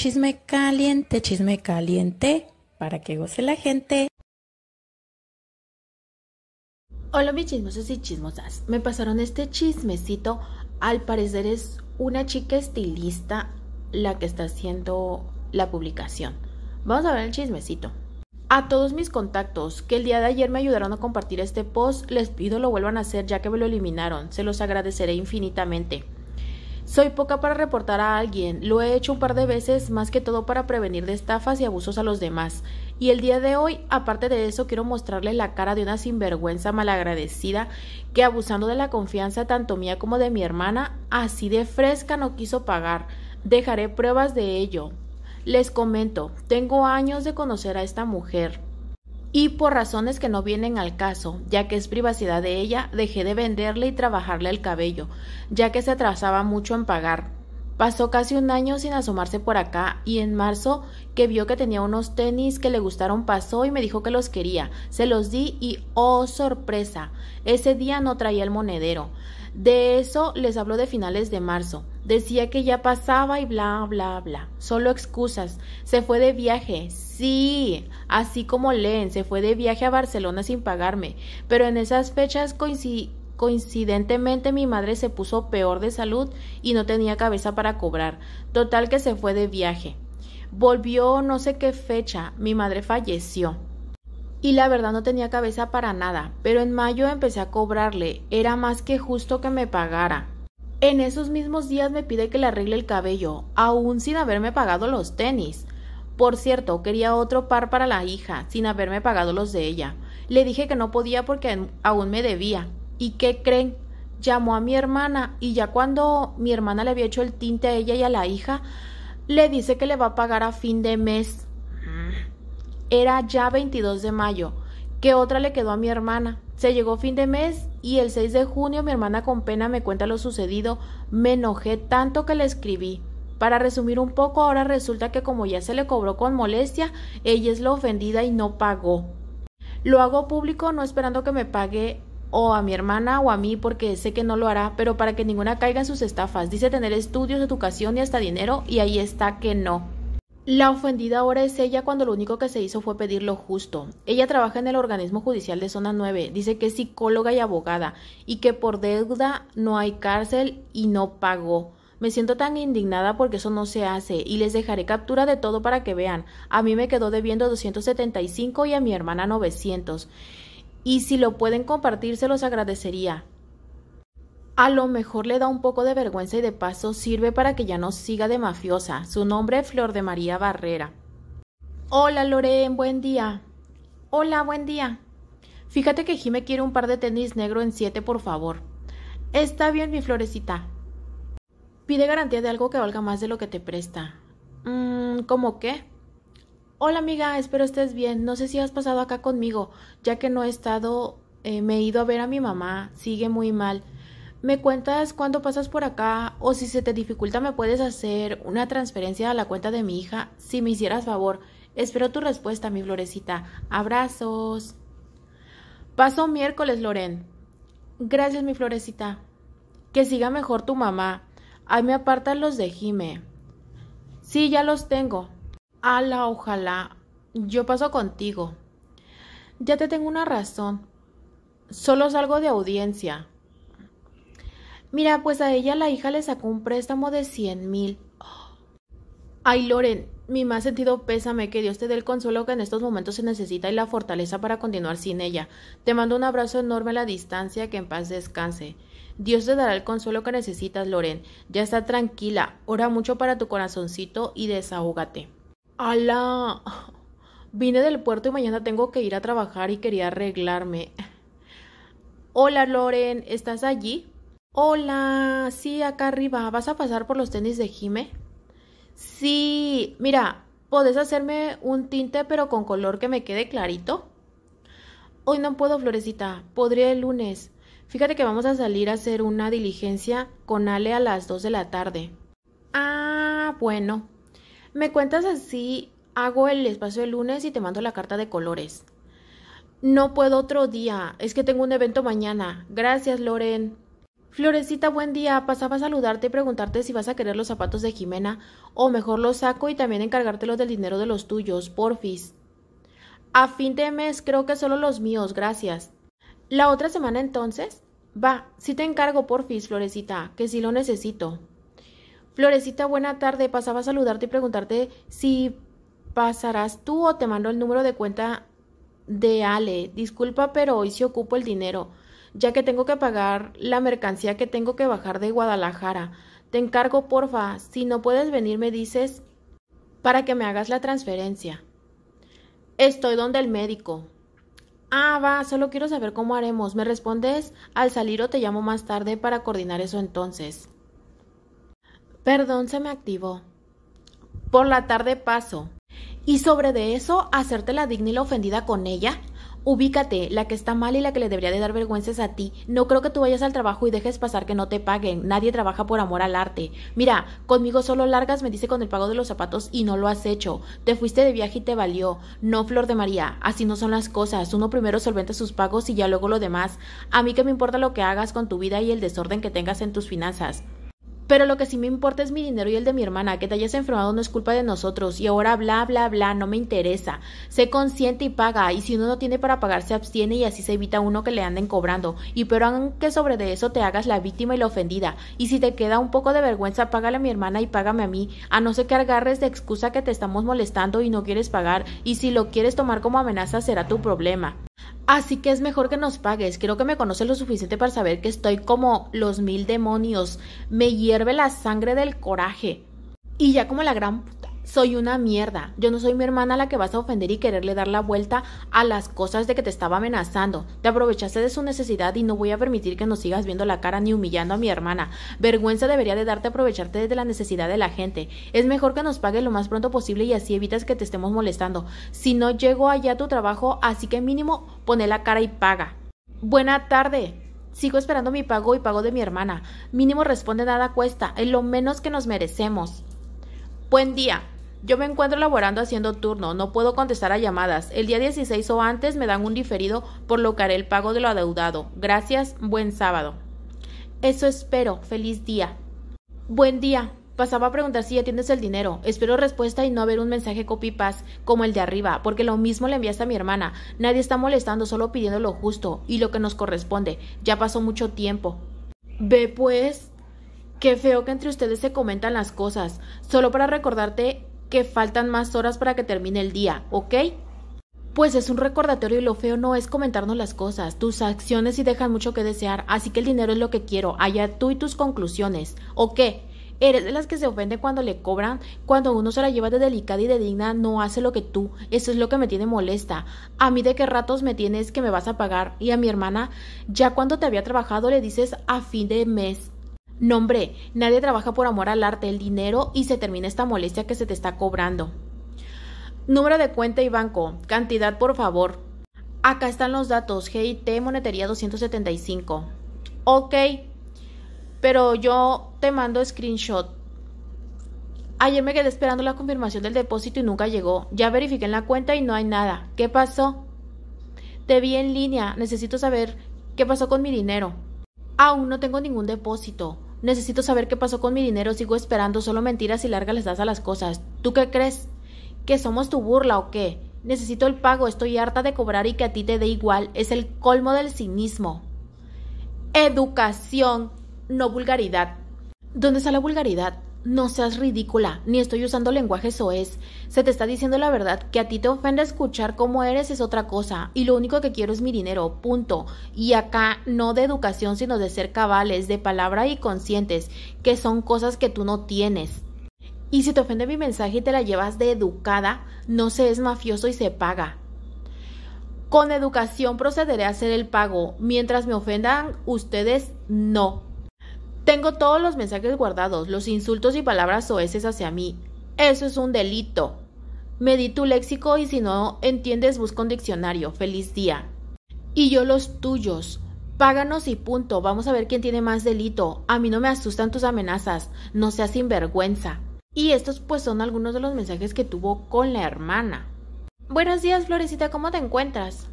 Chisme caliente, chisme caliente, para que goce la gente. Hola mis chismosos y chismosas, me pasaron este chismecito, al parecer es una chica estilista la que está haciendo la publicación. Vamos a ver el chismecito. A todos mis contactos que el día de ayer me ayudaron a compartir este post, les pido lo vuelvan a hacer ya que me lo eliminaron, se los agradeceré infinitamente. Soy poca para reportar a alguien, lo he hecho un par de veces más que todo para prevenir de estafas y abusos a los demás. Y el día de hoy, aparte de eso, quiero mostrarle la cara de una sinvergüenza malagradecida que abusando de la confianza tanto mía como de mi hermana, así de fresca no quiso pagar. Dejaré pruebas de ello. Les comento, tengo años de conocer a esta mujer y por razones que no vienen al caso, ya que es privacidad de ella, dejé de venderle y trabajarle el cabello, ya que se atrasaba mucho en pagar. Pasó casi un año sin asomarse por acá y en marzo que vio que tenía unos tenis que le gustaron pasó y me dijo que los quería. Se los di y oh sorpresa, ese día no traía el monedero. De eso les habló de finales de marzo. Decía que ya pasaba y bla, bla, bla. Solo excusas. Se fue de viaje. Sí, así como leen, se fue de viaje a Barcelona sin pagarme. Pero en esas fechas coincidentemente mi madre se puso peor de salud y no tenía cabeza para cobrar. Total que se fue de viaje. Volvió no sé qué fecha. Mi madre falleció y la verdad no tenía cabeza para nada, pero en mayo empecé a cobrarle, era más que justo que me pagara. En esos mismos días me pide que le arregle el cabello, aún sin haberme pagado los tenis. Por cierto, quería otro par para la hija, sin haberme pagado los de ella. Le dije que no podía porque aún me debía. ¿Y qué creen? Llamó a mi hermana y ya cuando mi hermana le había hecho el tinte a ella y a la hija, le dice que le va a pagar a fin de mes. Era ya 22 de mayo. ¿Qué otra le quedó a mi hermana? Se llegó fin de mes y el 6 de junio mi hermana con pena me cuenta lo sucedido. Me enojé tanto que le escribí. Para resumir un poco, ahora resulta que como ya se le cobró con molestia, ella es la ofendida y no pagó. Lo hago público no esperando que me pague o a mi hermana o a mí porque sé que no lo hará, pero para que ninguna caiga en sus estafas. Dice tener estudios, educación y hasta dinero y ahí está que no. La ofendida ahora es ella cuando lo único que se hizo fue pedir lo justo. Ella trabaja en el organismo judicial de Zona 9, dice que es psicóloga y abogada y que por deuda no hay cárcel y no pagó. Me siento tan indignada porque eso no se hace y les dejaré captura de todo para que vean. A mí me quedó debiendo 275 y a mi hermana 900. Y si lo pueden compartir se los agradecería a lo mejor le da un poco de vergüenza y de paso sirve para que ya no siga de mafiosa. Su nombre es Flor de María Barrera. Hola Loren, buen día. Hola, buen día. Fíjate que Jime quiere un par de tenis negro en siete, por favor. Está bien, mi florecita. Pide garantía de algo que valga más de lo que te presta. Mm, ¿cómo qué? Hola amiga, espero estés bien. No sé si has pasado acá conmigo, ya que no he estado, eh, me he ido a ver a mi mamá. Sigue muy mal me cuentas cuándo pasas por acá o si se te dificulta me puedes hacer una transferencia a la cuenta de mi hija si me hicieras favor. Espero tu respuesta, mi florecita. Abrazos. Paso miércoles, Loren. Gracias, mi florecita. Que siga mejor tu mamá. Ahí me apartan los de Jime. Sí, ya los tengo. Ala, ojalá. Yo paso contigo. Ya te tengo una razón. Solo salgo de audiencia. Mira, pues a ella la hija le sacó un préstamo de cien mil. Ay, Loren, mi más sentido pésame, que Dios te dé el consuelo que en estos momentos se necesita y la fortaleza para continuar sin ella. Te mando un abrazo enorme a la distancia, que en paz descanse. Dios te dará el consuelo que necesitas, Loren. Ya está tranquila, ora mucho para tu corazoncito y desahógate. Ala. Vine del puerto y mañana tengo que ir a trabajar y quería arreglarme. Hola, Loren, ¿estás allí? Hola, sí, acá arriba. ¿Vas a pasar por los tenis de Jime? Sí, mira, ¿podés hacerme un tinte pero con color que me quede clarito? Hoy no puedo, Florecita. Podría el lunes. Fíjate que vamos a salir a hacer una diligencia con Ale a las 2 de la tarde. Ah, bueno. Me cuentas así, hago el espacio el lunes y te mando la carta de colores. No puedo otro día, es que tengo un evento mañana. Gracias, Loren. Florecita, buen día. Pasaba a saludarte y preguntarte si vas a querer los zapatos de Jimena, o mejor los saco y también encargártelos del dinero de los tuyos, porfis. A fin de mes creo que solo los míos, gracias. ¿La otra semana entonces? Va, sí te encargo, porfis, Florecita, que sí lo necesito. Florecita, buena tarde. Pasaba a saludarte y preguntarte si pasarás tú o te mando el número de cuenta de Ale. Disculpa, pero hoy sí ocupo el dinero ya que tengo que pagar la mercancía que tengo que bajar de Guadalajara. Te encargo, porfa, si no puedes venir me dices para que me hagas la transferencia. Estoy donde el médico. Ah, va, solo quiero saber cómo haremos. ¿Me respondes al salir o te llamo más tarde para coordinar eso entonces? Perdón, se me activó. Por la tarde paso. ¿Y sobre de eso hacerte la digna y la ofendida con ella? ubícate, la que está mal y la que le debería de dar vergüenza es a ti. No creo que tú vayas al trabajo y dejes pasar que no te paguen. Nadie trabaja por amor al arte. Mira, conmigo solo largas, me dice con el pago de los zapatos y no lo has hecho. Te fuiste de viaje y te valió. No, Flor de María, así no son las cosas. Uno primero solventa sus pagos y ya luego lo demás. A mí que me importa lo que hagas con tu vida y el desorden que tengas en tus finanzas. Pero lo que sí me importa es mi dinero y el de mi hermana. Que te hayas enfermado no es culpa de nosotros. Y ahora bla, bla, bla, no me interesa. Sé consciente y paga. Y si uno no tiene para pagar, se abstiene y así se evita uno que le anden cobrando. Y pero aunque sobre de eso te hagas la víctima y la ofendida. Y si te queda un poco de vergüenza, págale a mi hermana y págame a mí. A no ser que agarres de excusa que te estamos molestando y no quieres pagar. Y si lo quieres tomar como amenaza, será tu problema. Así que es mejor que nos pagues. Creo que me conoces lo suficiente para saber que estoy como los mil demonios. Me hierve la sangre del coraje. Y ya como la gran puta, soy una mierda. Yo no soy mi hermana la que vas a ofender y quererle dar la vuelta a las cosas de que te estaba amenazando. Te aprovechaste de su necesidad y no voy a permitir que nos sigas viendo la cara ni humillando a mi hermana. Vergüenza debería de darte aprovecharte de la necesidad de la gente. Es mejor que nos pagues lo más pronto posible y así evitas que te estemos molestando. Si no llego allá a tu trabajo, así que mínimo pone la cara y paga. Buena tarde. Sigo esperando mi pago y pago de mi hermana. Mínimo responde nada cuesta, es lo menos que nos merecemos. Buen día. Yo me encuentro laborando haciendo turno, no puedo contestar a llamadas. El día 16 o antes me dan un diferido, por lo que haré el pago de lo adeudado. Gracias, buen sábado. Eso espero, feliz día. Buen día. Pasaba a preguntar si ya tienes el dinero. Espero respuesta y no haber un mensaje copy como el de arriba, porque lo mismo le enviaste a mi hermana. Nadie está molestando, solo pidiendo lo justo y lo que nos corresponde. Ya pasó mucho tiempo. Ve pues. Qué feo que entre ustedes se comentan las cosas. Solo para recordarte que faltan más horas para que termine el día, ¿ok? Pues es un recordatorio y lo feo no es comentarnos las cosas. Tus acciones sí dejan mucho que desear, así que el dinero es lo que quiero. Allá tú y tus conclusiones. ¿O qué? Eres de las que se ofende cuando le cobran, cuando uno se la lleva de delicada y de digna, no hace lo que tú. Eso es lo que me tiene molesta. A mí de qué ratos me tienes que me vas a pagar. Y a mi hermana, ya cuando te había trabajado le dices a fin de mes. nombre hombre, nadie trabaja por amor al arte, el dinero y se termina esta molestia que se te está cobrando. Número de cuenta y banco. Cantidad, por favor. Acá están los datos. GIT Monetería 275. Ok. Pero yo te mando screenshot. Ayer me quedé esperando la confirmación del depósito y nunca llegó. Ya verifiqué en la cuenta y no hay nada. ¿Qué pasó? Te vi en línea. Necesito saber qué pasó con mi dinero. Aún no tengo ningún depósito. Necesito saber qué pasó con mi dinero. Sigo esperando solo mentiras y largas les das a las cosas. ¿Tú qué crees? ¿Que somos tu burla o qué? Necesito el pago. Estoy harta de cobrar y que a ti te dé igual. Es el colmo del cinismo. Educación, no vulgaridad. ¿Dónde está la vulgaridad? No seas ridícula, ni estoy usando lenguaje soez. Se te está diciendo la verdad, que a ti te ofende escuchar cómo eres es otra cosa, y lo único que quiero es mi dinero, punto. Y acá no de educación, sino de ser cabales, de palabra y conscientes, que son cosas que tú no tienes. Y si te ofende mi mensaje y te la llevas de educada, no se es mafioso y se paga. Con educación procederé a hacer el pago. Mientras me ofendan, ustedes no. Tengo todos los mensajes guardados, los insultos y palabras soeces hacia mí. Eso es un delito. Medí tu léxico y si no entiendes busca un diccionario. Feliz día. Y yo los tuyos. Páganos y punto. Vamos a ver quién tiene más delito. A mí no me asustan tus amenazas. No seas sinvergüenza. Y estos pues son algunos de los mensajes que tuvo con la hermana. Buenos días, Florecita, ¿cómo te encuentras?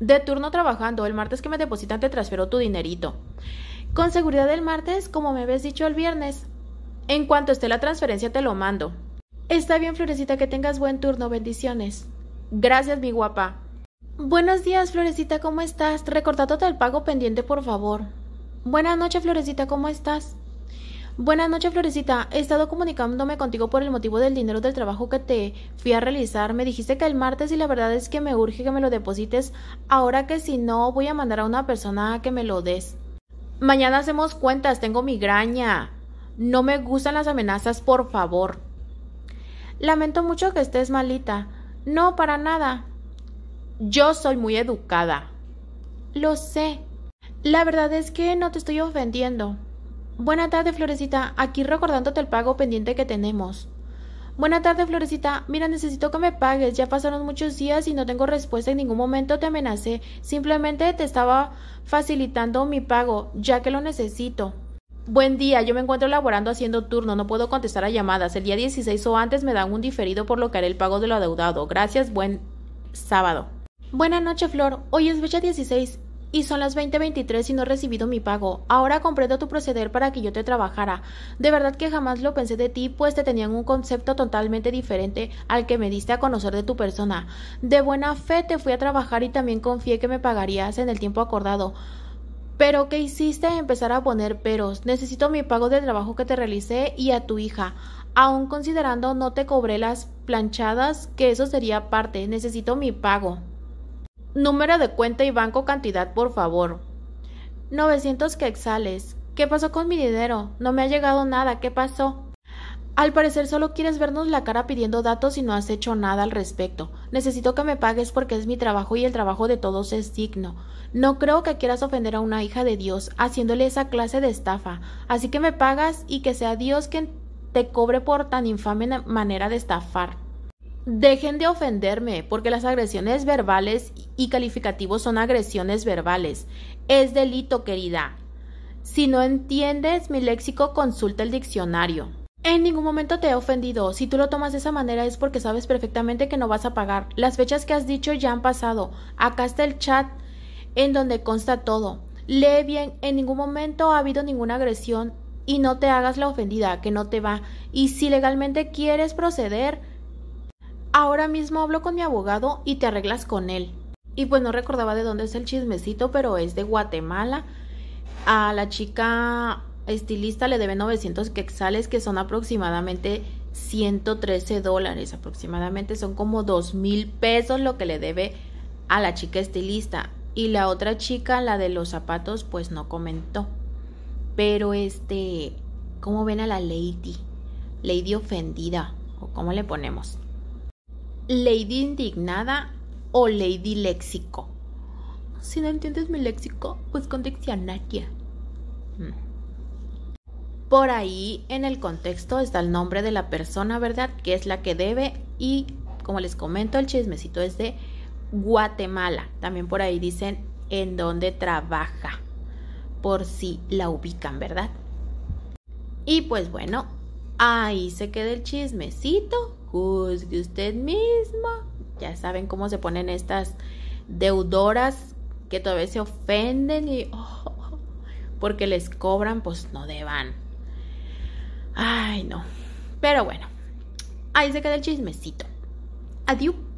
De turno trabajando, el martes que me depositan te transfiero tu dinerito. Con seguridad el martes, como me habías dicho el viernes. En cuanto esté la transferencia te lo mando. Está bien, Florecita, que tengas buen turno. Bendiciones. Gracias, mi guapa. Buenos días, Florecita, ¿cómo estás? todo el pago pendiente, por favor. Buenas noches, Florecita, ¿cómo estás? Buenas noches, Florecita. He estado comunicándome contigo por el motivo del dinero del trabajo que te fui a realizar. Me dijiste que el martes y la verdad es que me urge que me lo deposites ahora que si no voy a mandar a una persona a que me lo des. Mañana hacemos cuentas, tengo migraña. No me gustan las amenazas, por favor. Lamento mucho que estés malita. No, para nada. Yo soy muy educada. Lo sé. La verdad es que no te estoy ofendiendo. Buena tarde, Florecita. Aquí recordándote el pago pendiente que tenemos. Buenas tardes, Florecita. Mira, necesito que me pagues. Ya pasaron muchos días y no tengo respuesta. En ningún momento te amenacé. Simplemente te estaba facilitando mi pago, ya que lo necesito. Buen día, yo me encuentro laborando haciendo turno, no puedo contestar a llamadas. El día 16 o antes me dan un diferido por lo que haré el pago de lo adeudado. Gracias, buen sábado. Buena noche, Flor. Hoy es fecha 16 y son las 20:23 y no he recibido mi pago. Ahora comprendo tu proceder para que yo te trabajara. De verdad que jamás lo pensé de ti, pues te tenían un concepto totalmente diferente al que me diste a conocer de tu persona. De buena fe te fui a trabajar y también confié que me pagarías en el tiempo acordado. Pero ¿qué hiciste? Empezar a poner peros. Necesito mi pago del trabajo que te realicé y a tu hija. Aún considerando no te cobré las planchadas, que eso sería parte. Necesito mi pago. Número de cuenta y banco cantidad, por favor. 900 quexales. ¿Qué pasó con mi dinero? No me ha llegado nada. ¿Qué pasó? Al parecer solo quieres vernos la cara pidiendo datos y no has hecho nada al respecto. Necesito que me pagues porque es mi trabajo y el trabajo de todos es digno. No creo que quieras ofender a una hija de Dios haciéndole esa clase de estafa. Así que me pagas y que sea Dios quien te cobre por tan infame manera de estafar dejen de ofenderme, porque las agresiones verbales y calificativos son agresiones verbales. Es delito, querida. Si no entiendes mi léxico, consulta el diccionario. En ningún momento te he ofendido. Si tú lo tomas de esa manera es porque sabes perfectamente que no vas a pagar. Las fechas que has dicho ya han pasado. Acá está el chat en donde consta todo. Lee bien, en ningún momento ha habido ninguna agresión y no te hagas la ofendida, que no te va. Y si legalmente quieres proceder, Ahora mismo hablo con mi abogado y te arreglas con él. Y pues no recordaba de dónde es el chismecito, pero es de Guatemala. A la chica estilista le debe 900 quetzales, que son aproximadamente 113 dólares. Aproximadamente son como 2 mil pesos lo que le debe a la chica estilista. Y la otra chica, la de los zapatos, pues no comentó. Pero este, ¿cómo ven a la lady? Lady ofendida, o cómo le ponemos. Lady Indignada o Lady Léxico. Si no entiendes mi léxico, pues con diccionaria. Mm. Por ahí en el contexto está el nombre de la persona, ¿verdad? Que es la que debe y como les comento, el chismecito es de Guatemala. También por ahí dicen en dónde trabaja, por si la ubican, ¿verdad? Y pues bueno, ahí se queda el chismecito juzgue usted mismo. Ya saben cómo se ponen estas deudoras que todavía se ofenden y oh, porque les cobran, pues no deban. Ay, no. Pero bueno, ahí se queda el chismecito. Adiós.